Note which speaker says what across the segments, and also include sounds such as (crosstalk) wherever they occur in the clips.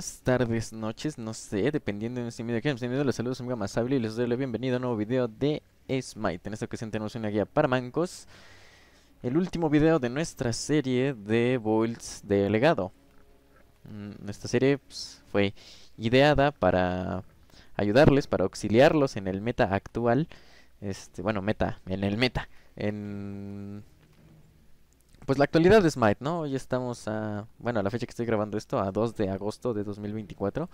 Speaker 1: Buenas tardes, noches, no sé, dependiendo de si me que Bienvenidos, los saludos, más, Masable, y les doy la bienvenida a un nuevo video de Smite. En esta ocasión tenemos una guía para mancos, el último video de nuestra serie de builds de legado. Nuestra mm, serie pues, fue ideada para ayudarles, para auxiliarlos en el meta actual, este, bueno, meta, en el meta, en pues la actualidad de Smite, ¿no? Hoy estamos a, bueno, a la fecha que estoy grabando esto, a 2 de agosto de 2024.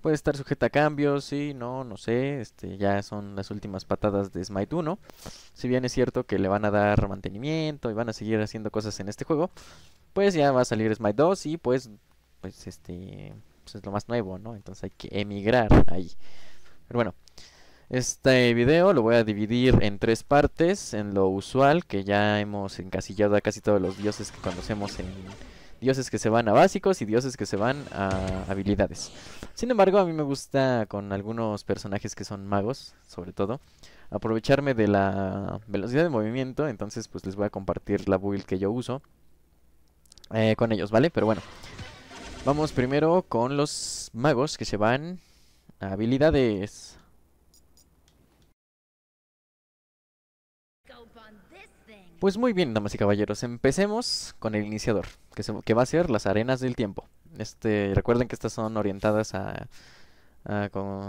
Speaker 1: Puede estar sujeta a cambios, sí, no, no sé, este, ya son las últimas patadas de Smite 1. Si bien es cierto que le van a dar mantenimiento y van a seguir haciendo cosas en este juego, pues ya va a salir Smite 2 y pues, pues este, pues es lo más nuevo, ¿no? Entonces hay que emigrar ahí. Pero bueno, este video lo voy a dividir en tres partes, en lo usual, que ya hemos encasillado a casi todos los dioses que conocemos en dioses que se van a básicos y dioses que se van a habilidades. Sin embargo, a mí me gusta con algunos personajes que son magos, sobre todo, aprovecharme de la velocidad de movimiento, entonces pues les voy a compartir la build que yo uso eh, con ellos, ¿vale? Pero bueno, vamos primero con los magos que se van a habilidades. Pues muy bien, damas y caballeros, empecemos con el iniciador, que, que va a ser las arenas del tiempo. Este, recuerden que estas son orientadas a, a,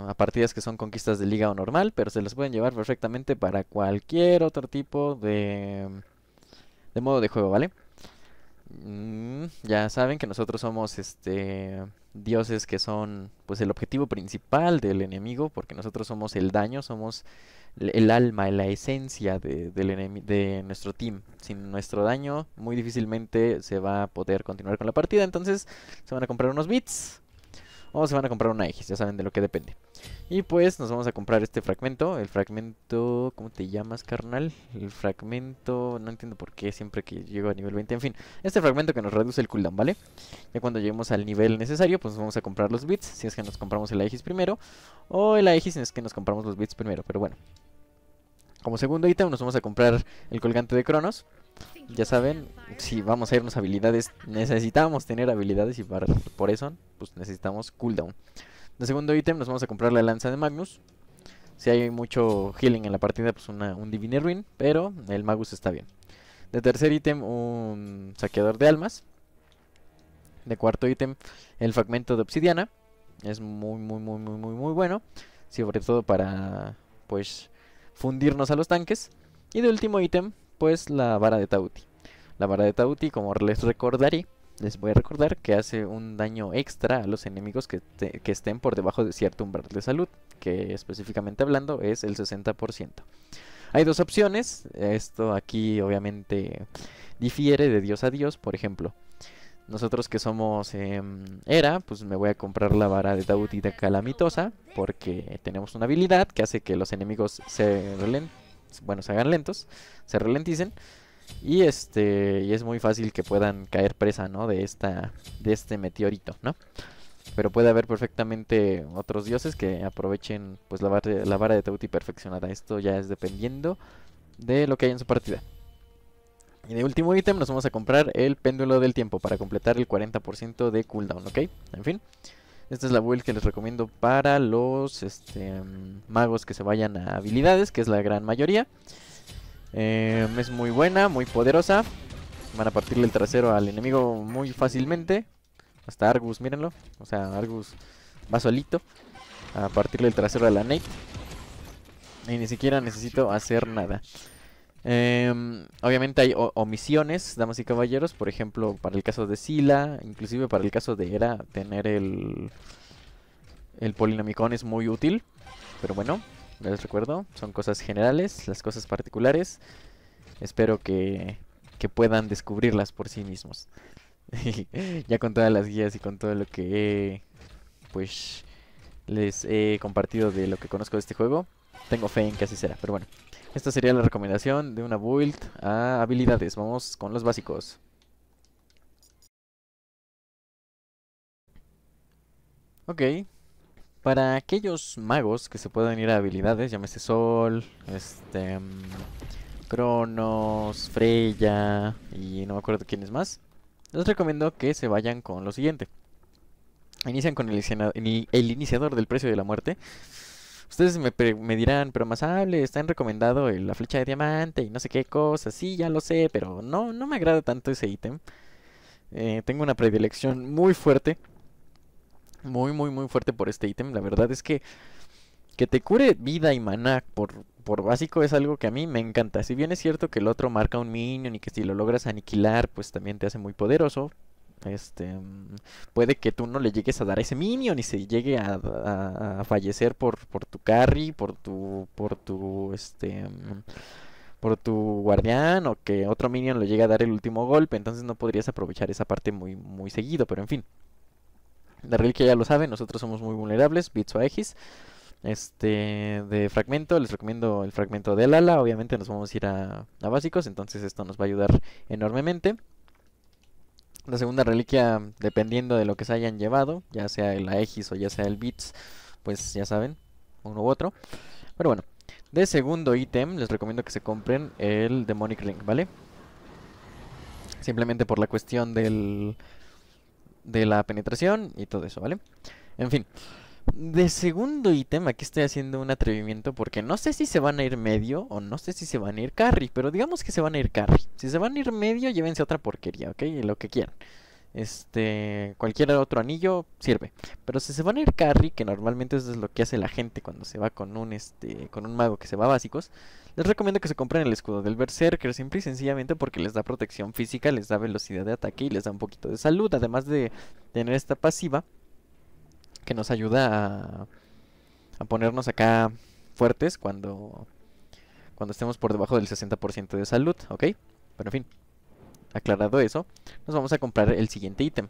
Speaker 1: a, partidas que son conquistas de liga o normal, pero se las pueden llevar perfectamente para cualquier otro tipo de, de modo de juego, ¿vale? Mm, ya saben que nosotros somos este dioses que son pues el objetivo principal del enemigo, porque nosotros somos el daño, somos el alma, la esencia de, de nuestro team. Sin nuestro daño, muy difícilmente se va a poder continuar con la partida. Entonces, se van a comprar unos bits o se van a comprar una X, ya saben de lo que depende. Y pues nos vamos a comprar este fragmento. El fragmento. ¿Cómo te llamas, carnal? El fragmento. No entiendo por qué siempre que llego a nivel 20. En fin, este fragmento que nos reduce el cooldown, ¿vale? Ya cuando lleguemos al nivel necesario, pues nos vamos a comprar los bits. Si es que nos compramos el Aegis primero. O el Aegis si es que nos compramos los bits primero. Pero bueno. Como segundo ítem, nos vamos a comprar el colgante de Cronos. Ya saben, si vamos a irnos a habilidades, necesitamos tener habilidades y para, por eso, pues necesitamos cooldown. De segundo ítem nos vamos a comprar la lanza de Magnus. Si hay mucho healing en la partida, pues un Divine Ruin, pero el Magus está bien. De tercer ítem, un saqueador de almas. De cuarto ítem, el fragmento de obsidiana. Es muy, muy, muy, muy, muy, muy bueno. Sobre todo para, pues, fundirnos a los tanques. Y de último ítem, pues, la vara de Tauti. La vara de Tauti, como les recordaré, les voy a recordar que hace un daño extra a los enemigos que, estén por debajo de cierto umbral de salud, que específicamente hablando es el 60%. Hay dos opciones, esto aquí obviamente difiere de dios a dios, por ejemplo. Nosotros que somos em, Era, pues me voy a comprar la vara de de Calamitosa, porque tenemos una habilidad que hace que los enemigos se, bueno, se hagan lentos, se ralenticen. Y este y es muy fácil que puedan caer presa, ¿no? De esta de este meteorito, ¿no? Pero puede haber perfectamente otros dioses que aprovechen pues la, la vara de Teuti perfeccionada. Esto ya es dependiendo de lo que hay en su partida. Y de último ítem nos vamos a comprar el péndulo del tiempo para completar el 40% de cooldown, ¿ok? En fin, esta es la build que les recomiendo para los este, magos que se vayan a habilidades, que es la gran mayoría. Em, es muy buena, muy poderosa. Van a partirle el trasero al enemigo muy fácilmente. Hasta Argus, mírenlo. O sea, Argus va solito a partirle el trasero a la Nate. Y ni siquiera necesito hacer nada. Em, obviamente hay omisiones, damas y caballeros. Por ejemplo, para el caso de Sila, inclusive para el caso de Era, tener el, el polinomicón es muy útil. Pero bueno, les recuerdo, son cosas generales, las cosas particulares. Espero que, puedan descubrirlas por sí mismos. (laughs) ya con todas las guías y con todo lo que pues les he compartido de lo que conozco de este juego, tengo fe en que así será. Pero bueno, esta sería la recomendación de una build a habilidades. Vamos con los básicos. Ok, para aquellos magos que se pueden ir a habilidades, llámese Sol, este... Mm, Cronos, Freya y no me acuerdo quién es más. Les recomiendo que se vayan con lo siguiente. Inician con el, iniciador del precio de la muerte. Ustedes me, dirán, pero más hable, están recomendado la flecha de diamante y no sé qué cosa. Sí, ya lo sé, pero no, no me agrada tanto ese ítem. Eh, tengo una predilección muy fuerte muy, muy, muy fuerte por este ítem. La verdad es que que te cure vida y maná por, por básico es algo que a mí me encanta. Si bien es cierto que el otro marca un minion y que si lo logras aniquilar, pues también te hace muy poderoso. Este mm, puede que tú no le llegues a dar a ese minion y se llegue a, fallecer por, por tu carry, por tu por tu este mm, por tu guardián o que otro minion le llegue a dar el último golpe, entonces no podrías aprovechar esa parte muy muy seguido, pero en fin. La reliquia ya lo saben, nosotros somos muy vulnerables, Bits o Aegis. Este, de fragmento, les recomiendo el fragmento del ala. Obviamente nos vamos a ir a, a básicos, entonces esto nos va a ayudar enormemente. La segunda reliquia, dependiendo de lo que se hayan llevado, ya sea el Aegis o ya sea el Bits, pues ya saben, uno u otro. Pero bueno, de segundo ítem les recomiendo que se compren el Demonic Ring, ¿vale? Simplemente por la cuestión del, de la penetración y todo eso, ¿vale? En fin. De segundo ítem, aquí estoy haciendo un atrevimiento porque no sé si se van a ir medio o no sé si se van a ir carry, pero digamos que se van a ir carry. Si se van a ir medio, llévense otra porquería, ¿ok? Lo que quieran este cualquier otro anillo sirve pero si se van a ir carry que normalmente es lo que hace la gente cuando se va con un este con un mago que se va a básicos les recomiendo que se compren el escudo del berserker simple y sencillamente porque les da protección física les da velocidad de ataque y les da un poquito de salud además de tener esta pasiva que nos ayuda a, ponernos acá fuertes cuando cuando estemos por debajo del 60% de salud ok pero en fin Aclarado eso, nos vamos a comprar el siguiente ítem,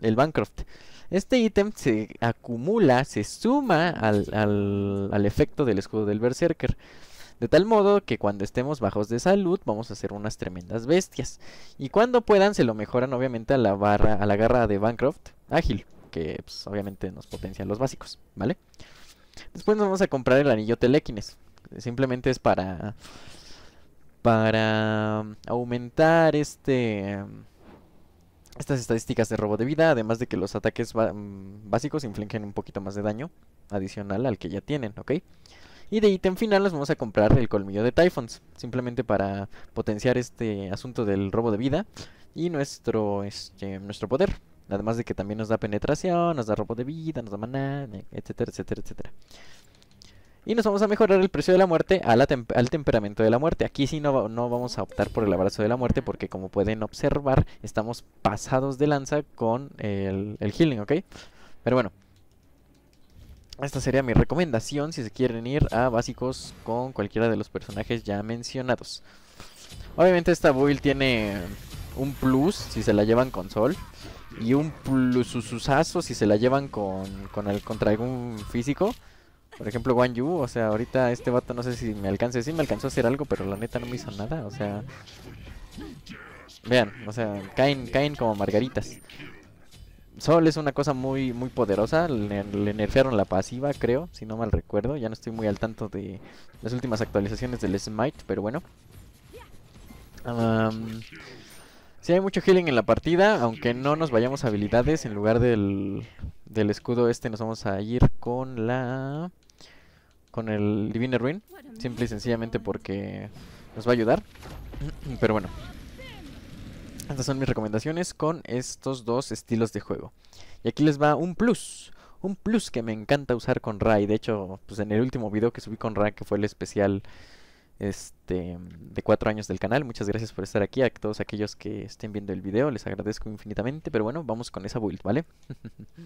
Speaker 1: el Bancroft. Este ítem se acumula, se suma al, efecto del escudo del Berserker. De tal modo que cuando estemos bajos de salud vamos a ser unas tremendas bestias. Y cuando puedan se lo mejoran obviamente a la barra, a la garra de Bancroft ágil, que pues, obviamente nos potencia los básicos, ¿vale? Después nos vamos a comprar el anillo telequines. Simplemente es para para aumentar este estas estadísticas de robo de vida, además de que los ataques mm, básicos infligen un poquito más de daño adicional al que ya tienen, ¿ok? Y de ítem final nos vamos a comprar el colmillo de Typhons, simplemente para potenciar este asunto del robo de vida y nuestro, este, nuestro poder. Además de que también nos da penetración, nos da robo de vida, nos da maná, etcétera, etcétera, etcétera. Y nos vamos a mejorar el precio de la muerte al temperamento de la muerte. Aquí sí no, vamos a optar por el abrazo de la muerte porque como pueden observar estamos pasados de lanza con el, healing, ¿ok? Pero bueno, esta sería mi recomendación si se quieren ir a básicos con cualquiera de los personajes ya mencionados. Obviamente esta build tiene un plus si se la llevan con Sol. Y un plus usazo si se la llevan con, con el, contra algún físico. Por ejemplo, Guan Yu, o sea, ahorita este vato no sé si me alcance. Sí me alcanzó a hacer algo, pero la neta no me hizo nada, o sea... Vean, o sea, caen, caen como margaritas. Sol es una cosa muy muy poderosa, le, nerfearon la pasiva, creo, si no mal recuerdo. Ya no estoy muy al tanto de las últimas actualizaciones del Smite, pero bueno. Si sí hay mucho healing en la partida, aunque no nos vayamos a habilidades, en lugar del, del escudo este nos vamos a ir con la con el Divine Ruin. Simple y sencillamente porque nos va a ayudar. (clears throat) Pero bueno. Estas son mis recomendaciones con estos dos estilos de juego. Y aquí les va un plus. Un plus que me encanta usar con Rai. De hecho, pues en el último video que subí con Rai, que fue el especial este, de cuatro años del canal. Muchas gracias por estar aquí. A todos aquellos que estén viendo el video, les agradezco infinitamente. Pero bueno, vamos con esa build, ¿vale? (laughs)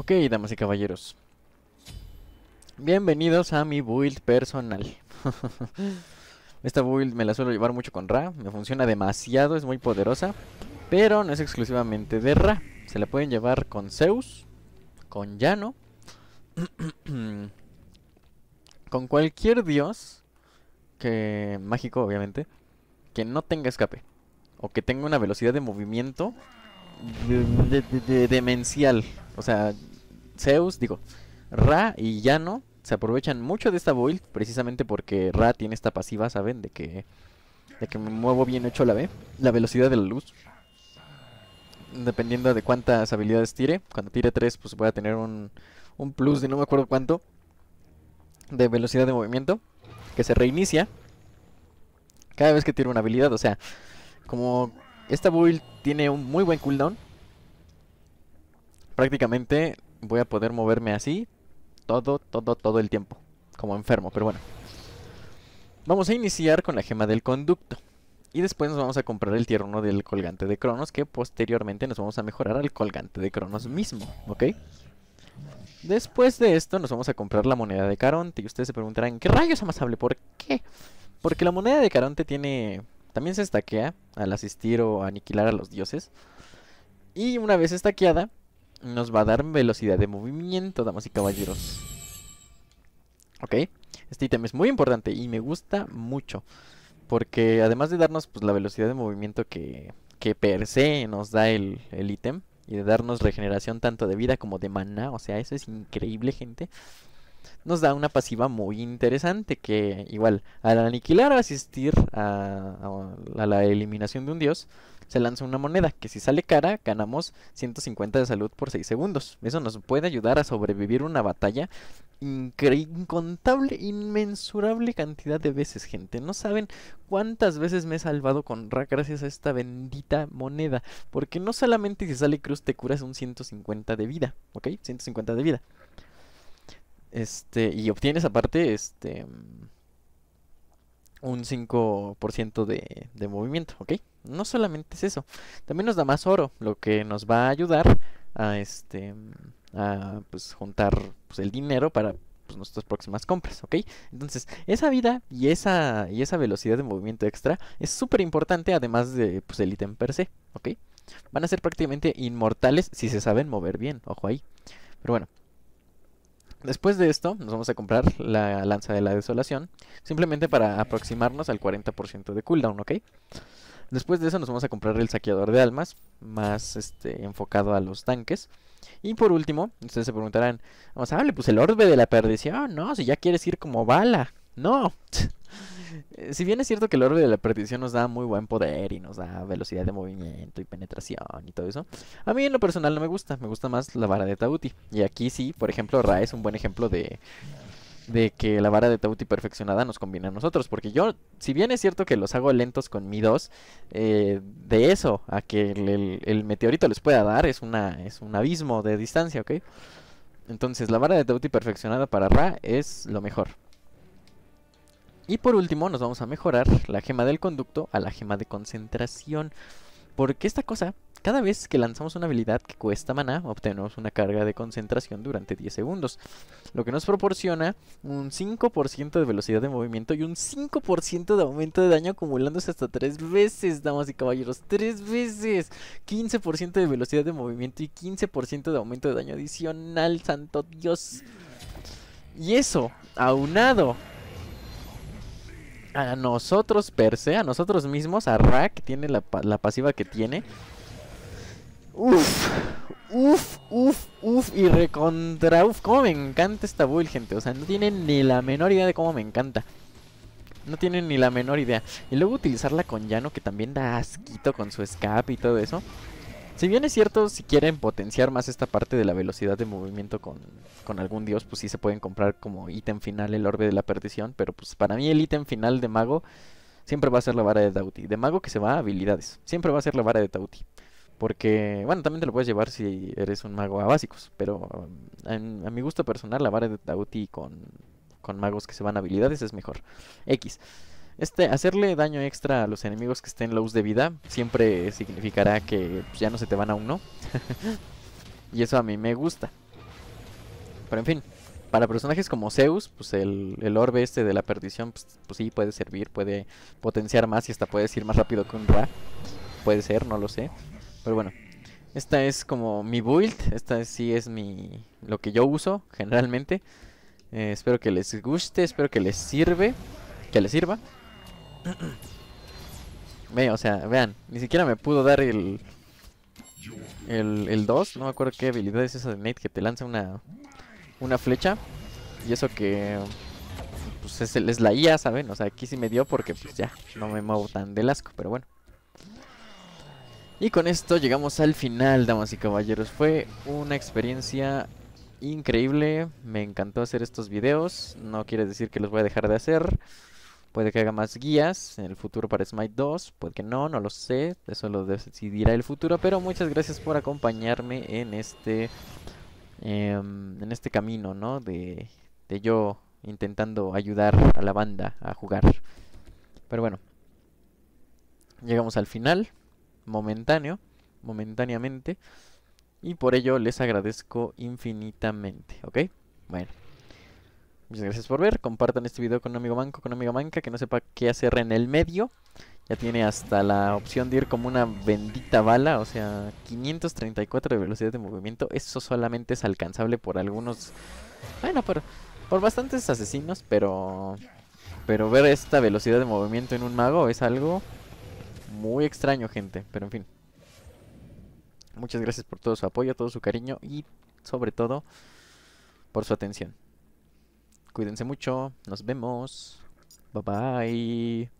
Speaker 1: Ok, damas y caballeros. Bienvenidos a mi build personal. (laughs) Esta build me la suelo llevar mucho con Ra. Me funciona demasiado, es muy poderosa. Pero no es exclusivamente de Ra. Se la pueden llevar con Zeus, con Llano, (clears throat) con cualquier dios que mágico, obviamente, que no tenga escape o que tenga una velocidad de movimiento de, demencial. O sea, Zeus, digo, Ra y Yano se aprovechan mucho de esta build precisamente porque Ra tiene esta pasiva, ¿saben? De que, de que me muevo bien hecho la B, la velocidad de la luz. Dependiendo de cuántas habilidades tire. Cuando tire 3, pues voy a tener un, un plus de no me acuerdo cuánto. De velocidad de movimiento. Que se reinicia. Cada vez que tiro una habilidad. O sea, como esta build tiene un muy buen cooldown prácticamente voy a poder moverme así todo, todo, todo el tiempo. Como enfermo, pero bueno. Vamos a iniciar con la gema del conducto. Y después nos vamos a comprar el tierno del colgante de Cronos, que posteriormente nos vamos a mejorar al colgante de Cronos mismo, ¿ok? Después de esto nos vamos a comprar la moneda de Caronte. Y ustedes se preguntarán, ¿qué rayos amasable? ¿Por qué? Porque la moneda de Caronte tiene... También se estaquea al asistir o aniquilar a los dioses. Y una vez estaqueada, nos va a dar velocidad de movimiento, damas y caballeros. Ok, este ítem es muy importante y me gusta mucho. Porque además de darnos pues, la velocidad de movimiento que, que per se nos da el ítem, y de darnos regeneración tanto de vida como de mana, o sea, eso es increíble, gente. Nos da una pasiva muy interesante que igual, al aniquilar o asistir a la eliminación de un dios, se lanza una moneda, que si sale cara, ganamos 150 de salud por 6 segundos. Eso nos puede ayudar a sobrevivir una batalla incontable, inmensurable cantidad de veces, gente. No saben cuántas veces me he salvado con Ra gracias a esta bendita moneda. Porque no solamente si sale cruz te curas un 150 de vida, ¿ok? 150 de vida. Este, y obtienes aparte, este, un 5% de, de movimiento, ¿ok? No solamente es eso, también nos da más oro, lo que nos va a ayudar a este a pues juntar pues, el dinero para pues, nuestras próximas compras, ¿ok? Entonces, esa vida y esa, y esa velocidad de movimiento extra es súper importante, además de pues, el ítem per se, ¿ok? Van a ser prácticamente inmortales si se saben mover bien, ojo ahí. Pero bueno, Después de esto, nos vamos a comprar la lanza de la desolación, simplemente para aproximarnos al 40% de cooldown, ¿ok? Después de eso nos vamos a comprar el saqueador de almas, más este enfocado a los tanques. Y por último, ustedes se preguntarán, vamos a darle pues el orbe de la perdición, no, si ya quieres ir como bala, no. (laughs) si bien es cierto que el orbe de la perdición nos da muy buen poder y nos da velocidad de movimiento y penetración y todo eso, a mí en lo personal no me gusta, me gusta más la vara de Tauti. Y aquí sí, por ejemplo, Ra es un buen ejemplo de de que la vara de Tauti perfeccionada nos combina a nosotros. Porque yo, si bien es cierto que los hago lentos con mi 2, eh, de eso a que el, meteorito les pueda dar es, una, es un abismo de distancia, ¿ok? Entonces la vara de Tauti perfeccionada para Ra es lo mejor. Y por último nos vamos a mejorar la gema del conducto a la gema de concentración. Porque esta cosa cada vez que lanzamos una habilidad que cuesta mana, obtenemos una carga de concentración durante 10 segundos, lo que nos proporciona un 5% de velocidad de movimiento y un 5% de aumento de daño acumulándose hasta 3 veces, damas y caballeros, 3 veces, 15% de velocidad de movimiento y 15% de aumento de daño adicional, santo Dios. Y eso, aunado a nosotros per se, a nosotros mismos, a Rack, que tiene la, la pasiva que tiene, Uf, uf, uf, uf y recontra uf. Cómo me encanta esta build, gente. O sea, no tienen ni la menor idea de cómo me encanta. No tienen ni la menor idea. Y luego utilizarla con Llano, que también da asquito con su escape y todo eso. Si bien es cierto, si quieren potenciar más esta parte de la velocidad de movimiento con, algún dios, pues sí se pueden comprar como ítem final el orbe de la perdición. Pero pues para mí el ítem final de mago siempre va a ser la vara de Tauti. De mago que se va a habilidades. Siempre va a ser la vara de Tauti. Porque, bueno, también te lo puedes llevar si eres un mago a básicos, pero a mi gusto personal la vara de Tauti con, con magos que se van a habilidades es mejor. X. Este, hacerle daño extra a los enemigos que estén lows de vida siempre significará que pues, ya no se te van a uno. (laughs) y eso a mí me gusta. Pero en fin, para personajes como Zeus, pues el, orbe este de la perdición, pues, pues, sí, puede servir, puede potenciar más y hasta puedes ir más rápido que un Ra. Puede ser, no lo sé. Pero bueno, esta es como mi build. Esta sí es mi lo que yo uso generalmente. Eh, espero que les guste, espero que les sirve. Que les sirva. (clears throat) o sea, vean, ni siquiera me pudo dar el... El, 2, no me acuerdo qué habilidad es esa de Nate que te lanza una, una flecha. Y eso que... Pues es, la IA, ¿saben? O sea, aquí sí me dio porque pues ya, no me muevo tan del asco, pero bueno. Y con esto llegamos al final, damas y caballeros. Fue una experiencia increíble. Me encantó hacer estos videos. No quiere decir que los voy a dejar de hacer. Puede que haga más guías en el futuro para Smite 2. Puede que no, no lo sé. Eso lo decidirá el futuro. Pero muchas gracias por acompañarme en este... Em, en este camino, ¿no? De, de yo intentando ayudar a la banda a jugar. Pero bueno. Llegamos al final momentáneo, momentáneamente, y por ello les agradezco infinitamente, ¿ok? Bueno, muchas gracias por ver, compartan este video con un amigo manco, con un amigo manca, que no sepa qué hacer en el medio, ya tiene hasta la opción de ir como una bendita bala, o sea, 534 de velocidad de movimiento, eso solamente es alcanzable por algunos, bueno, por, por bastantes asesinos, pero... Pero ver esta velocidad de movimiento en un mago es algo muy extraño, gente. Pero en fin. Muchas gracias por todo su apoyo, todo su cariño y sobre todo por su atención. Cuídense mucho, nos vemos. Bye bye.